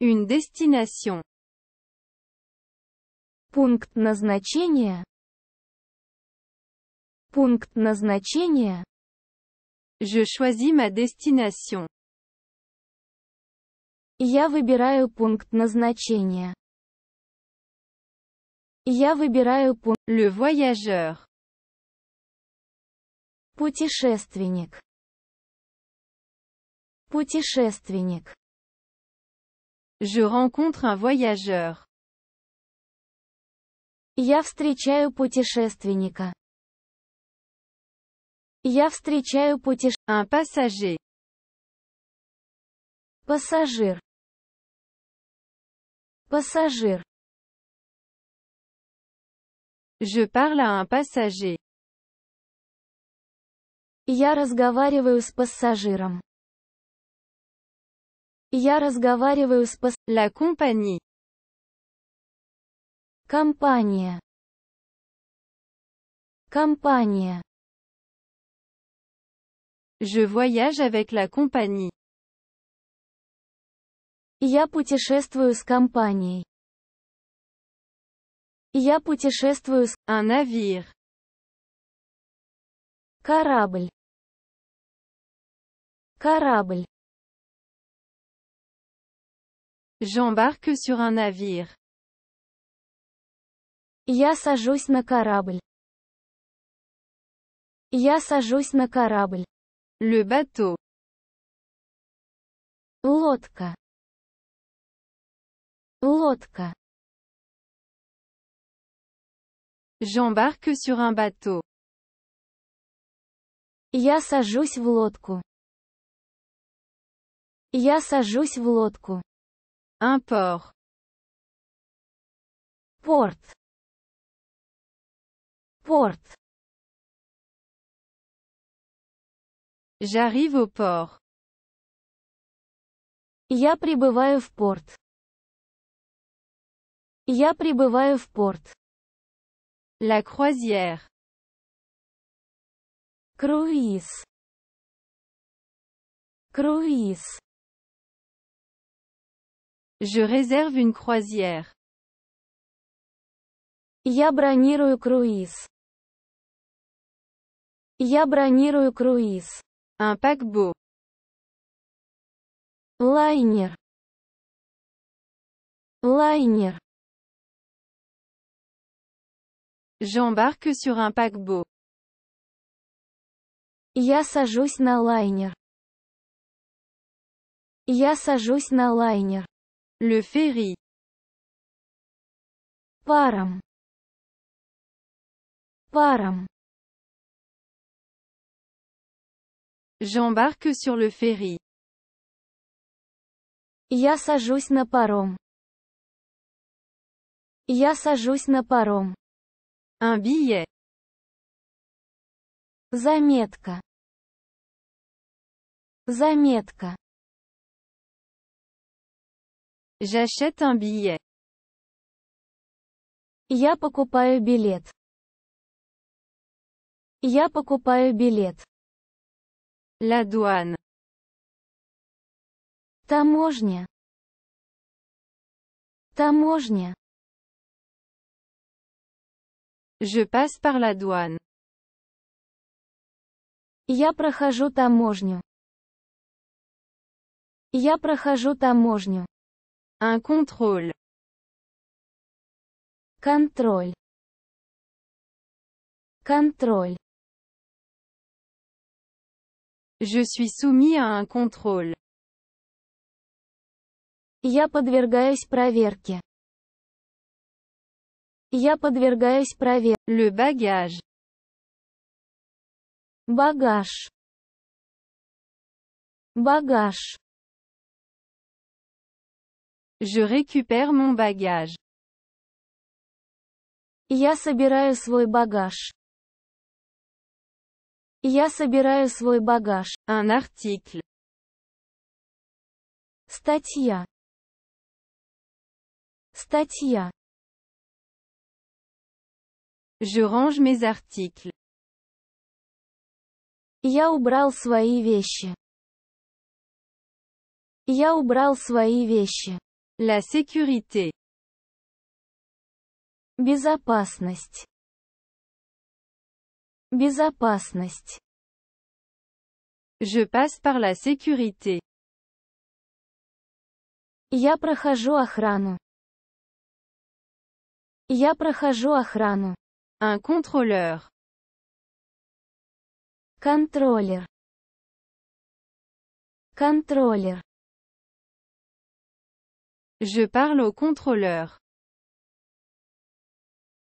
Une destination. Пункт назначения. Пункт назначения. Je choisis ma destination. Я выбираю пункт назначения. Я выбираю пункт. Le voyageur. Путешественник. Путешественник. Je rencontre un voyageur. Я встречаю путешественника. Я встречаю путеш... Un passager. Пассажир. Пассажир. Je parle à un passager. Я разговариваю с пассажиром. Я разговариваю с пос... La compagnie. Компания. Компания. Je voyage avec la compagnie. Я путешествую с компанией. Я путешествую с... Un navire. Корабль. Корабль. J'embarque sur un navire. Я сажусь на корабль. Я сажусь на корабль. Le bateau. Лодка. Лодка. J'embarque sur un bateau. Я сажусь в лодку. Я сажусь в лодку. Un port. Порт. Порт. J'arrive au port. Я прибываю в порт. Я прибываю в порт. La croisière. Круиз. Круиз. Je réserve une croisière. Я бронирую круиз. Я бронирую круиз. Un paquebot. Лайнер. Лайнер. J'embarque sur un paquebot. Я сажусь на лайнер. Я сажусь на лайнер. Le ferry. Паром. Паром. J'embarque sur le ferry. Я сажусь на паром. Я сажусь на паром. Un billet. Заметка. Заметка. J'achète un billet. Я покупаю билет. Я покупаю билет. La douane. Таможня. Таможня. Je passe par la douane. Я прохожу таможню. Я прохожу таможню. Un contrôle. Контроль. Контроль. Je suis soumis à un contrôle. Я подвергаюсь проверке. Я подвергаюсь проверке. Le bagage. Багаж. Багаж. Je récupère mon bagage. Я собираю свой багаж. Я собираю свой багаж. Un article. Статья. Статья. Je range mes articles. Я убрал свои вещи. Я убрал свои вещи. La sécurité. Безопасность. Безопасность. Je passe par la sécurité. Я прохожу охрану. Я прохожу охрану. Un contrôleur. Контроллер. Контроллер. Je parle au contrôleur.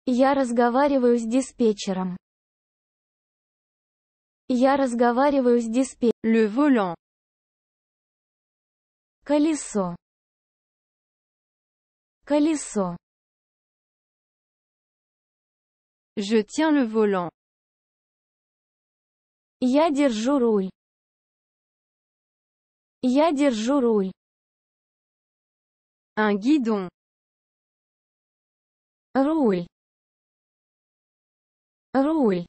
Я разговариваю с диспетчером. Я разговариваю с диспетчером. Le volant. Колесо. Колесо. Je tiens le volant. Я держу руль. Я держу руль. Un guidon. Roule. Roule.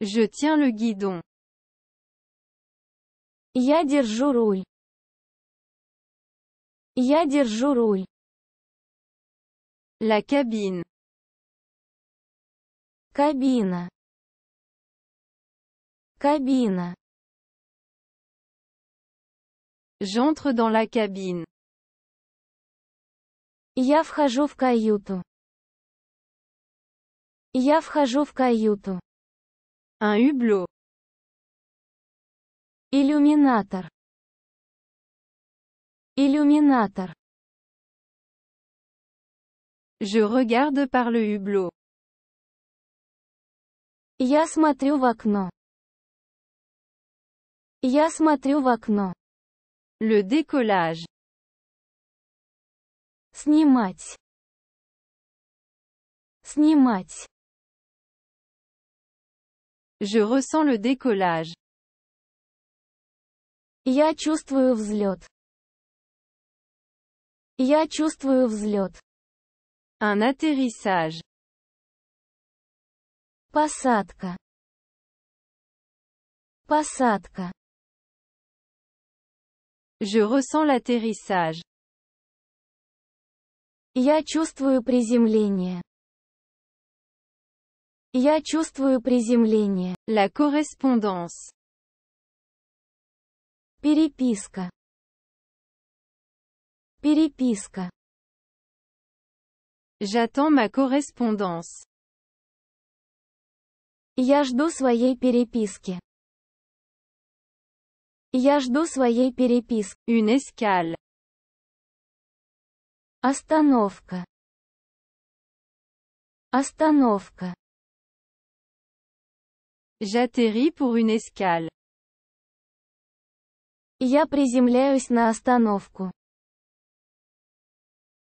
Je tiens le guidon. Я держу руль. Я держу руль. La cabine. cabine cabine J'entre dans la cabine. Я вхожу в каюту. Я вхожу в каюту. Un hublot. Иллюминатор. Иллюминатор. Je regarde par le hublot. Я смотрю в окно. Я смотрю в окно. Le décollage. Снимать. Снимать. Je ressens le décollage. Я чувствую взлет. Я чувствую взлет. Un atterrissage. Посадка. Посадка. Je ressens l'atterrissage. Я чувствую приземление. Я чувствую приземление. La correspondance. Переписка. Переписка. J'attends ma correspondance. Я жду своей переписки. Я жду своей переписки. Une escale. Остановка. Остановка. J'atterris pour une escale. Я приземляюсь на остановку.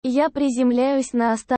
Я приземляюсь на остановку.